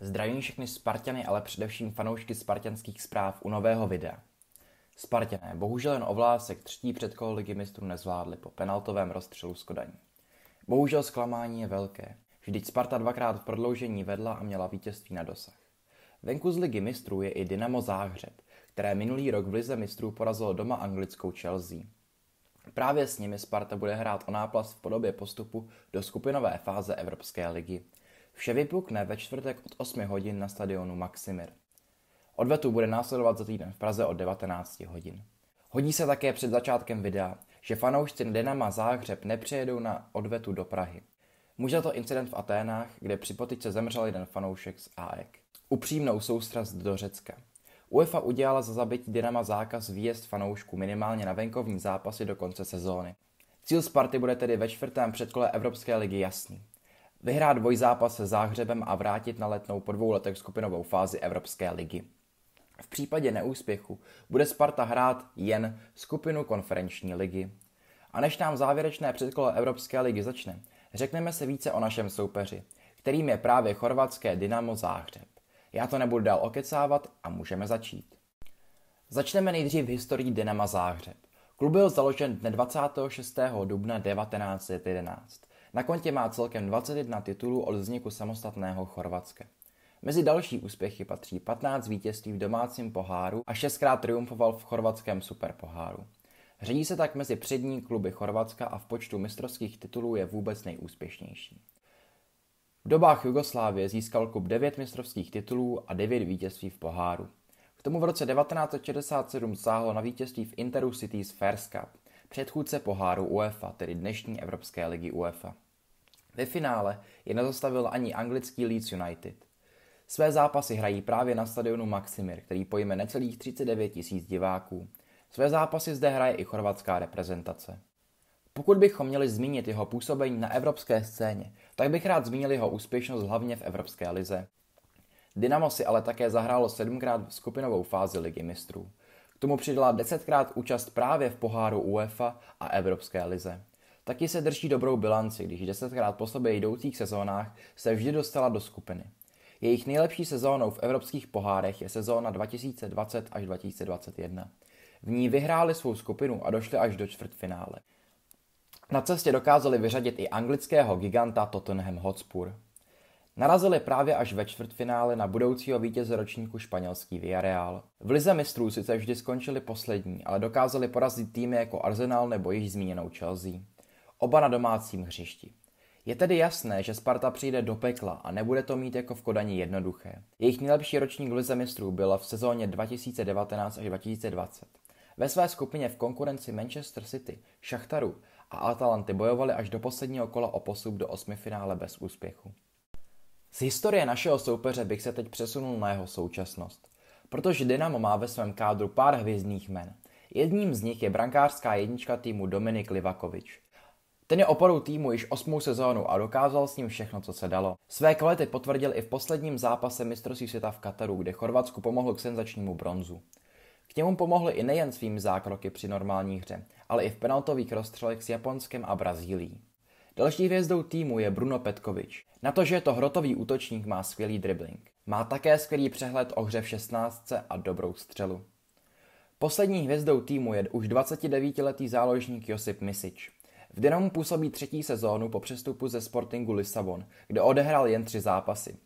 Zdravím všechny Spartany, ale především fanoušky spartanských zpráv u nového videa. Spartané bohužel jen ovlásek třetí předkol ligy mistrů nezvládli po penaltovém rozstřelu s Kodaní. Bohužel zklamání je velké. Vždyť Sparta dvakrát v prodloužení vedla a měla vítězství na dosah. Venku z ligy mistrů je i Dynamo Záhřeb, které minulý rok v lize mistrů porazilo doma anglickou Chelsea. Právě s nimi Sparta bude hrát o náplast v podobě postupu do skupinové fáze Evropské ligy, Vše vypukne ve čtvrtek od 8 hodin na stadionu Maximir. Odvetu bude následovat za týden v Praze od 19 hodin. Hodí se také před začátkem videa, že fanoušci Dynama Záhřeb nepřejedou na odvetu do Prahy. Může to incident v Aténách, kde při potyčce zemřel jeden fanoušek z AEK. Upřímnou soustrast do Řecka. UEFA udělala za zabití Dynama zákaz výjezd fanoušků minimálně na venkovní zápasy do konce sezóny. Cíl Sparty bude tedy ve čtvrtém předkole Evropské ligy jasný vyhrát dvojzápas se Záhřebem a vrátit na letnou po dvou letech skupinovou fázi Evropské ligy. V případě neúspěchu bude Sparta hrát jen skupinu konferenční ligy. A než nám závěrečné předkolo Evropské ligy začne, řekneme se více o našem soupeři, kterým je právě chorvatské Dynamo Záhřeb. Já to nebudu dál okecávat a můžeme začít. Začneme nejdřív historii Dynama Záhřeb. Klub byl založen dne 26. dubna 1911. Na kontě má celkem 21 titulů od vzniku samostatného Chorvatska. Mezi další úspěchy patří 15 vítězství v domácím poháru a 6krát triumfoval v chorvatském superpoháru. Řadí se tak mezi přední kluby Chorvatska a v počtu mistrovských titulů je vůbec nejúspěšnější. V dobách Jugoslávie získal klub 9 mistrovských titulů a 9 vítězství v poháru. K tomu v roce 1967 sáhlo na vítězství v Interu Cities First Cup – předchůdce poháru UEFA, tedy dnešní Evropské ligy UEFA. Ve finále je nezastavil ani anglický Leeds United. Své zápasy hrají právě na stadionu Maximir, který pojme necelých 39 tisíc diváků. Své zápasy zde hraje i chorvatská reprezentace. Pokud bychom měli zmínit jeho působení na evropské scéně, tak bych rád zmínil jeho úspěšnost hlavně v Evropské lize. Dynamo si ale také zahrálo sedmkrát v skupinovou fázi ligy mistrů. K tomu přidala desetkrát účast právě v poháru UEFA a Evropské lize. Taky se drží dobrou bilanci, když desetkrát po sobě jdoucích sezónách se vždy dostala do skupiny. Jejich nejlepší sezónou v evropských pohárech je sezóna 2020 až 2021. V ní vyhráli svou skupinu a došli až do čtvrtfinále. Na cestě dokázali vyřadit i anglického giganta Tottenham Hotspur. Narazili právě až ve čtvrtfinále na budoucího vítěze ročníku španělský Villarreal. V lize mistrů sice vždy skončili poslední, ale dokázali porazit týmy jako Arsenal nebo již zmíněnou Chelsea. Oba na domácím hřišti. Je tedy jasné, že Sparta přijde do pekla a nebude to mít jako v Kodani jednoduché. Jejich nejlepší ročník v lize mistrů byl v sezóně 2019 až 2020. Ve své skupině v konkurenci Manchester City, Šachtaru a Atalanty bojovali až do posledního kola o postup do osmi finále bez úspěchu. Z historie našeho soupeře bych se teď přesunul na jeho současnost, protože Dynamo má ve svém kádru pár hvězdných men. Jedním z nich je brankářská jednička týmu Dominik Livakovič. Ten je oporou týmu již osmou sezónu a dokázal s ním všechno, co se dalo. Své kvality potvrdil i v posledním zápase mistrovství světa v Kataru, kde Chorvatsku pomohl k senzačnímu bronzu. K němu pomohly i nejen svými zákroky při normální hře, ale i v penaltových rozstřelech s Japonskem a Brazílií. Další hvězdou týmu je Bruno Petkovič. Na to, že je to hrotový útočník, má skvělý dribbling. Má také skvělý přehled o hře v 16 a dobrou střelu. Poslední hvězdou týmu je už 29-letý záložník Josip Misič. V Dynamu působí třetí sezónu po přestupu ze Sportingu Lisabon, kde odehrál jen tři zápasy.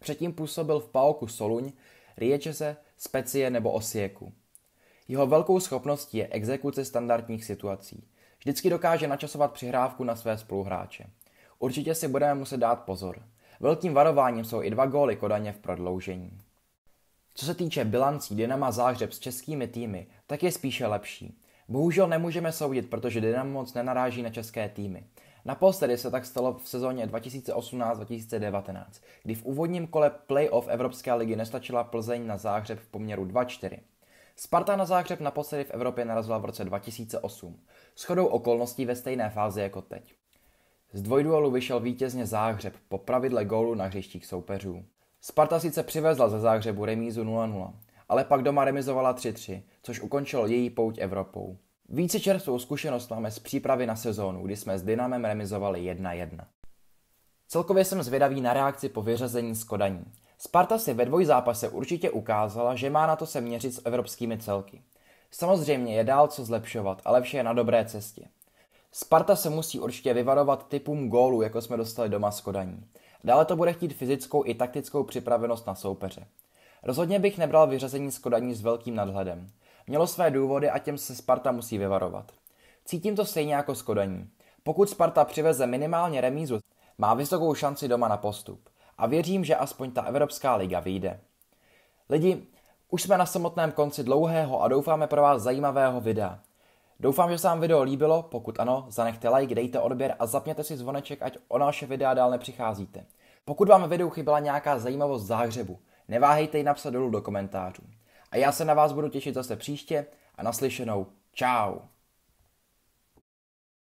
Předtím působil v Paoku Soluň, Riečese, Specie nebo Osieku. Jeho velkou schopností je exekuce standardních situací – Vždycky dokáže načasovat přihrávku na své spoluhráče. Určitě si budeme muset dát pozor. Velkým varováním jsou i dva góly Kodaně v prodloužení. Co se týče bilancí Dynama Záhřeb s českými týmy, tak je spíše lepší. Bohužel nemůžeme soudit, protože Dynamo moc nenaráží na české týmy. Naposledy se tak stalo v sezóně 2018-2019, kdy v úvodním kole playoff Evropské ligy nestačila Plzeň na Záhřeb v poměru 2-4. Sparta na Záhřeb naposledy v Evropě narazila v roce 2008, shodou okolností ve stejné fázi jako teď. Z dvojduelu vyšel vítězně Záhřeb po pravidle gólu na hřištích soupeřů. Sparta sice přivezla ze Záhřebu remízu 0-0, ale pak doma remizovala 3-3, což ukončilo její pouť Evropou. Více čerstvou zkušenost máme z přípravy na sezónu, kdy jsme s Dynamem remizovali 1-1. Celkově jsem zvědavý na reakci po vyřazení z Kodaní. Sparta si ve dvojzápase určitě ukázala, že má na to se měřit s evropskými celky. Samozřejmě je dál co zlepšovat, ale vše je na dobré cestě. Sparta se musí určitě vyvarovat typům gólu, jako jsme dostali doma z Kodaní. Dále to bude chtít fyzickou i taktickou připravenost na soupeře. Rozhodně bych nebral vyřazení z Kodaní s velkým nadhledem. Mělo své důvody a těm se Sparta musí vyvarovat. Cítím to stejně jako z Kodaní. Pokud Sparta přiveze minimálně remízu, má vysokou šanci doma na postup a věřím, že aspoň ta Evropská liga vyjde. Lidi, už jsme na samotném konci dlouhého a doufáme pro vás zajímavého videa. Doufám, že se vám video líbilo, pokud ano, zanechte like, dejte odběr a zapněte si zvoneček, ať o naše videa dál nepřicházíte. Pokud vám videu chyběla nějaká zajímavost záhřebu, neváhejte ji napsat dolů do komentářů. A já se na vás budu těšit zase příště a naslyšenou. Ciao.